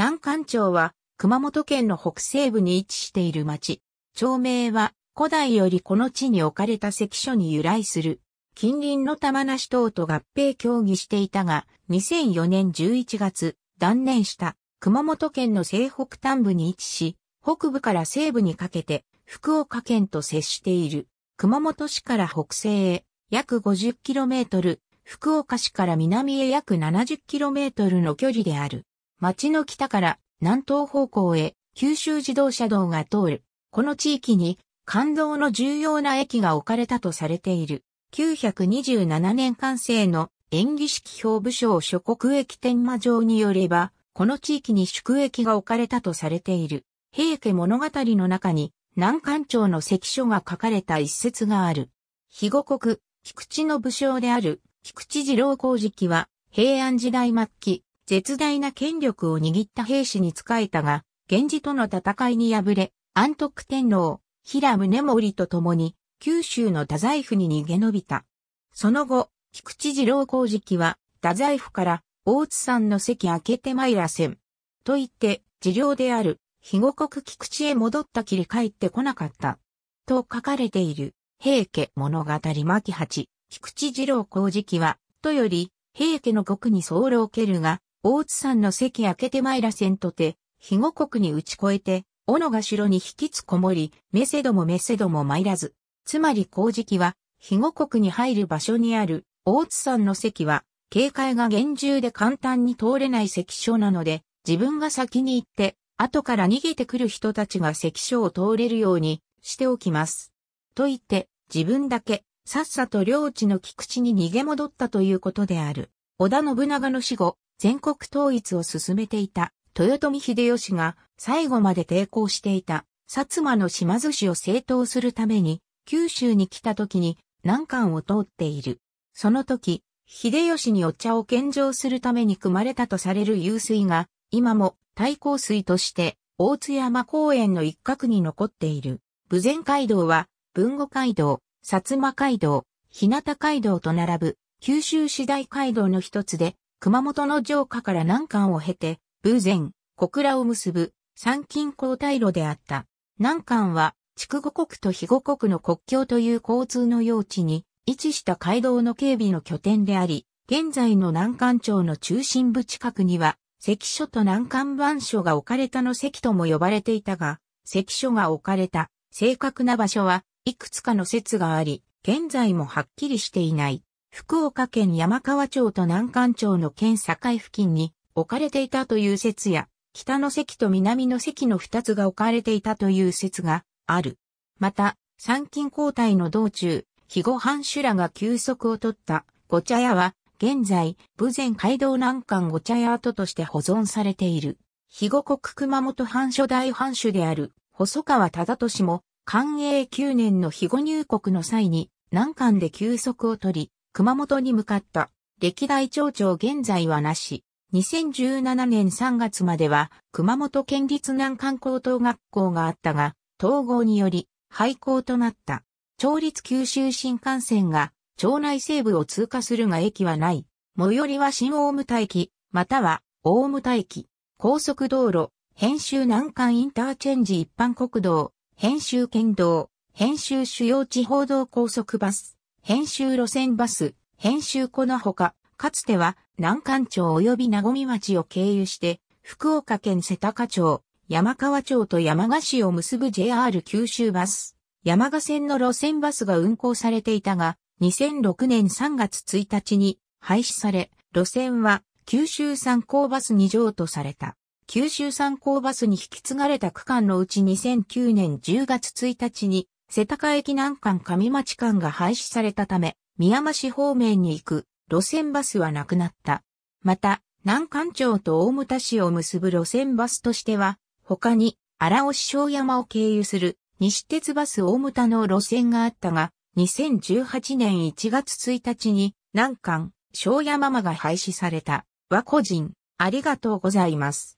南関町は熊本県の北西部に位置している町。町名は古代よりこの地に置かれた関所に由来する。近隣の玉名島と合併協議していたが、2004年11月、断念した熊本県の西北端部に位置し、北部から西部にかけて福岡県と接している。熊本市から北西へ約 50km、福岡市から南へ約 70km の距離である。町の北から南東方向へ九州自動車道が通る。この地域に感動の重要な駅が置かれたとされている。927年完成の演技式表部省諸国駅天魔城によれば、この地域に宿駅が置かれたとされている。平家物語の中に南関町の関所が書かれた一節がある。肥後国、菊池の武将である菊池次郎公時期は平安時代末期、絶大な権力を握った兵士に仕えたが、源氏との戦いに敗れ、安徳天皇、平宗盛と共に、九州の太宰府に逃げ延びた。その後、菊池次郎時期は、太宰府から大津山の席開けて参らせん。と言って、治療である、肥後国菊池へ戻ったきり帰ってこなかった。と書かれている、平家物語巻八、菊池次郎時期は、とより、平家の国に候をけるが、大津山の関明けて参らせんとて、肥後国に打ち越えて、斧が城に引きつこもり、メセドもメセドも参らず。つまり工事期は、肥後国に入る場所にある、大津山の関は、警戒が厳重で簡単に通れない関所なので、自分が先に行って、後から逃げてくる人たちが関所を通れるようにしておきます。と言って、自分だけ、さっさと領地の菊池に逃げ戻ったということである。織田信長の死後、全国統一を進めていた豊臣秀吉が最後まで抵抗していた薩摩の島津氏を正当するために九州に来た時に南関を通っている。その時、秀吉にお茶を献上するために組まれたとされる湧水が今も対抗水として大津山公園の一角に残っている。武前街道は文後街道、薩摩街道、日向街道と並ぶ九州市大街道の一つで熊本の城下から南関を経て、偶然、小倉を結ぶ、参勤交代路であった。南関は、筑後国と肥後国の国境という交通の用地に、位置した街道の警備の拠点であり、現在の南関町の中心部近くには、関所と南関番所が置かれたの関とも呼ばれていたが、関所が置かれた正確な場所はいくつかの説があり、現在もはっきりしていない。福岡県山川町と南関町の県境付近に置かれていたという説や、北の関と南の関の二つが置かれていたという説がある。また、参勤交代の道中、肥後藩主らが休息を取ったご茶屋は、現在、武前街道南関ご茶屋跡として保存されている。肥後国熊本藩初代藩主である、細川忠俊も、寛永9年の肥後入国の際に、南関で休息を取り、熊本に向かった。歴代町長現在はなし。2017年3月までは熊本県立南関高等学校があったが、統合により廃校となった。町立九州新幹線が町内西部を通過するが駅はない。最寄りは新大牟田駅、または大牟田駅。高速道路、編集南関インターチェンジ一般国道、編集県道、編集主要地方道高速バス。編集路線バス、編集庫のほか、かつては南関町及び名古町を経由して、福岡県瀬高町、山川町と山賀市を結ぶ JR 九州バス、山賀線の路線バスが運行されていたが、2006年3月1日に廃止され、路線は九州三考バス2乗とされた。九州三考バスに引き継がれた区間のうち2009年10月1日に世高駅南間上町間が廃止されたため、宮間市方面に行く路線バスはなくなった。また、南関町と大牟田市を結ぶ路線バスとしては、他に荒尾市小山を経由する西鉄バス大牟田の路線があったが、2018年1月1日に南関小山間が廃止された。和個人、ありがとうございます。